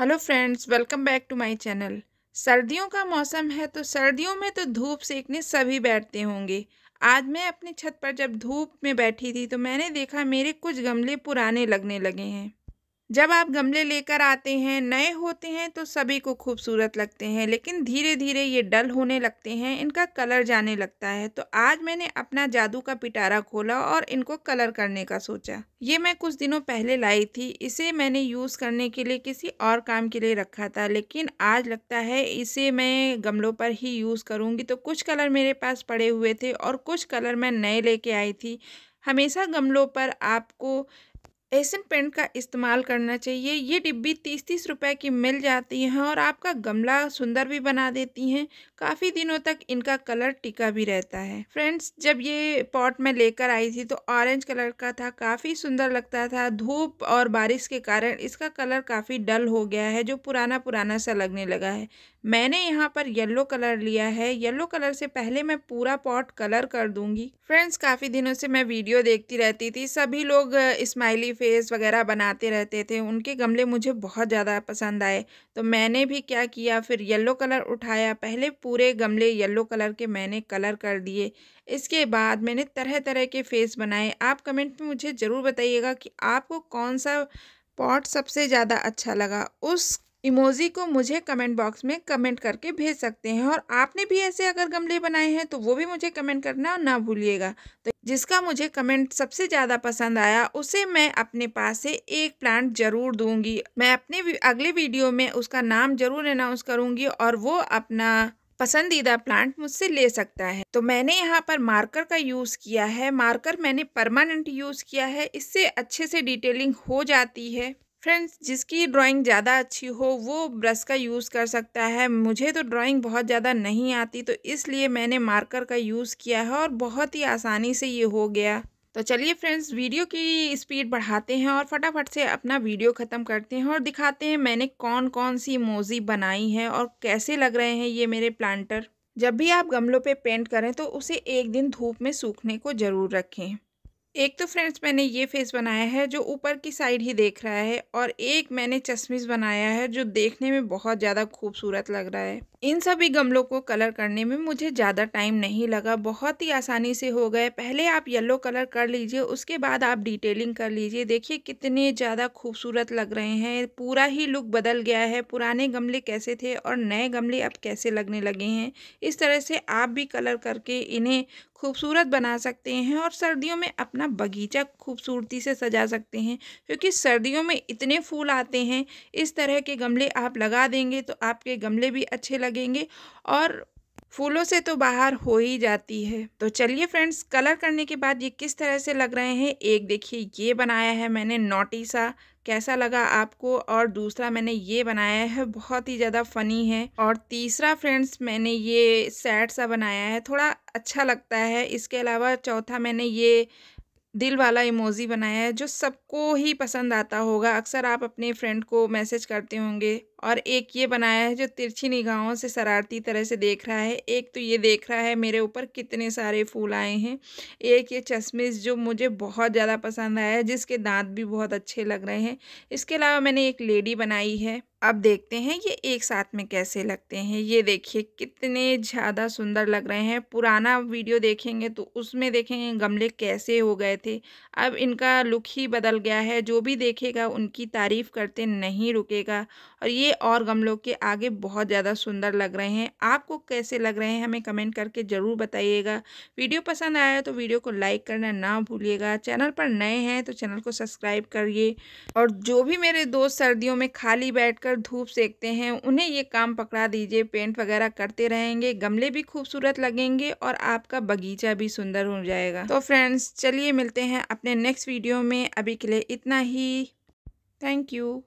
hello friends welcome back to my channel सर्दियों का मौसम है तो सर्दियों में तो धूप सेकने सभी बैठते होंगे आज मैं अपनी छत पर जब धूप में बैठी थी तो मैंने देखा मेरे कुछ गमले पुराने लगने लगे हैं जब आप गमले लेकर आते हैं नए होते हैं तो सभी को खूबसूरत लगते हैं लेकिन धीरे धीरे ये डल होने लगते हैं इनका कलर जाने लगता है तो आज मैंने अपना जादू का पिटारा खोला और इनको कलर करने का सोचा ये मैं कुछ दिनों पहले लाई थी इसे मैंने यूज़ करने के लिए किसी और काम के लिए रखा था लेकिन आज लगता है इसे मैं गमलों पर ही यूज़ करूँगी तो कुछ कलर मेरे पास पड़े हुए थे और कुछ कलर मैं नए ले आई थी हमेशा गमलों पर आपको एसन पेंट का इस्तेमाल करना चाहिए ये डिब्बी तीस तीस रुपए की मिल जाती हैं और आपका गमला सुंदर भी बना देती हैं काफ़ी दिनों तक इनका कलर टिका भी रहता है फ्रेंड्स जब ये पॉट में लेकर आई थी तो ऑरेंज कलर का था काफ़ी सुंदर लगता था धूप और बारिश के कारण इसका कलर काफ़ी डल हो गया है जो पुराना पुराना सा लगने लगा है मैंने यहाँ पर येलो कलर लिया है येलो कलर से पहले मैं पूरा पॉट कलर कर दूंगी फ्रेंड्स काफ़ी दिनों से मैं वीडियो देखती रहती थी सभी लोग स्माइली फेस वगैरह बनाते रहते थे उनके गमले मुझे बहुत ज़्यादा पसंद आए तो मैंने भी क्या किया फिर येलो कलर उठाया पहले पूरे गमले येलो कलर के मैंने कलर कर दिए इसके बाद मैंने तरह तरह के फेस बनाए आप कमेंट में मुझे ज़रूर बताइएगा कि आपको कौन सा पॉट सबसे ज़्यादा अच्छा लगा उस इमोजी को मुझे कमेंट बॉक्स में कमेंट करके भेज सकते हैं और आपने भी ऐसे अगर गमले बनाए हैं तो वो भी मुझे कमेंट करना ना भूलिएगा तो जिसका मुझे कमेंट सबसे ज़्यादा पसंद आया उसे मैं अपने पास से एक प्लांट ज़रूर दूंगी मैं अपने अगले वीडियो में उसका नाम ज़रूर अनाउंस करूँगी और वो अपना पसंदीदा प्लांट मुझसे ले सकता है तो मैंने यहाँ पर मार्कर का यूज़ किया है मार्कर मैंने परमानेंट यूज़ किया है इससे अच्छे से डिटेलिंग हो जाती है फ्रेंड्स जिसकी ड्राइंग ज़्यादा अच्छी हो वो ब्रश का यूज़ कर सकता है मुझे तो ड्राइंग बहुत ज़्यादा नहीं आती तो इसलिए मैंने मार्कर का यूज़ किया है और बहुत ही आसानी से ये हो गया तो चलिए फ्रेंड्स वीडियो की स्पीड बढ़ाते हैं और फटाफट से अपना वीडियो ख़त्म करते हैं और दिखाते हैं मैंने कौन कौन सी मोजी बनाई है और कैसे लग रहे हैं ये मेरे प्लांटर जब भी आप गमलों पे पेंट करें तो उसे एक दिन धूप में सूखने को ज़रूर रखें एक तो फ्रेंड्स मैंने ये फेस बनाया है जो ऊपर की साइड ही देख रहा है और एक मैंने चश्मिश बनाया है जो देखने में बहुत ज़्यादा खूबसूरत लग रहा है इन सभी गमलों को कलर करने में मुझे ज़्यादा टाइम नहीं लगा बहुत ही आसानी से हो गए पहले आप येलो कलर कर लीजिए उसके बाद आप डिटेलिंग कर लीजिए देखिए कितने ज़्यादा खूबसूरत लग रहे हैं पूरा ही लुक बदल गया है पुराने गमले कैसे थे और नए गमले अब कैसे लगने लगे हैं इस तरह से आप भी कलर करके इन्हें खूबसूरत बना सकते हैं और सर्दियों में अपना बगीचा खूबसूरती से सजा सकते हैं क्योंकि सर्दियों में इतने फूल आते हैं इस तरह के गमले आप लगा देंगे तो आपके गमले भी अच्छे लग लगेंगे और फूलों से तो बाहर हो ही जाती है तो चलिए फ्रेंड्स कलर करने के बाद ये किस तरह से लग रहे हैं एक देखिए ये बनाया है मैंने नोटी सा कैसा लगा आपको और दूसरा मैंने ये बनाया है बहुत ही ज़्यादा फ़नी है और तीसरा फ्रेंड्स मैंने ये सैड सा बनाया है थोड़ा अच्छा लगता है इसके अलावा चौथा मैंने ये दिल वाला इमोजी बनाया है जो सबको ही पसंद आता होगा अक्सर आप अपने फ्रेंड को मैसेज करते होंगे और एक ये बनाया है जो तिरछी निगाहों से शरारती तरह से देख रहा है एक तो ये देख रहा है मेरे ऊपर कितने सारे फूल आए हैं एक ये चश्मिश जो मुझे बहुत ज़्यादा पसंद आया है जिसके दांत भी बहुत अच्छे लग रहे हैं इसके अलावा मैंने एक लेडी बनाई है अब देखते हैं ये एक साथ में कैसे लगते हैं ये देखिए कितने ज़्यादा सुंदर लग रहे हैं पुराना वीडियो देखेंगे तो उसमें देखेंगे गमले कैसे हो गए थे अब इनका लुक ही बदल गया है जो भी देखेगा उनकी तारीफ़ करते नहीं रुकेगा और ये और गमलों के आगे बहुत ज़्यादा सुंदर लग रहे हैं आपको कैसे लग रहे हैं हमें कमेंट करके ज़रूर बताइएगा वीडियो पसंद आया तो वीडियो को लाइक करना ना भूलिएगा चैनल पर नए हैं तो चैनल को सब्सक्राइब करिए और जो भी मेरे दोस्त सर्दियों में खाली बैठकर धूप सेकते हैं उन्हें ये काम पकड़ा दीजिए पेंट वगैरह करते रहेंगे गमले भी खूबसूरत लगेंगे और आपका बगीचा भी सुंदर हो जाएगा तो फ्रेंड्स चलिए मिलते हैं अपने नेक्स्ट वीडियो में अभी के लिए इतना ही थैंक यू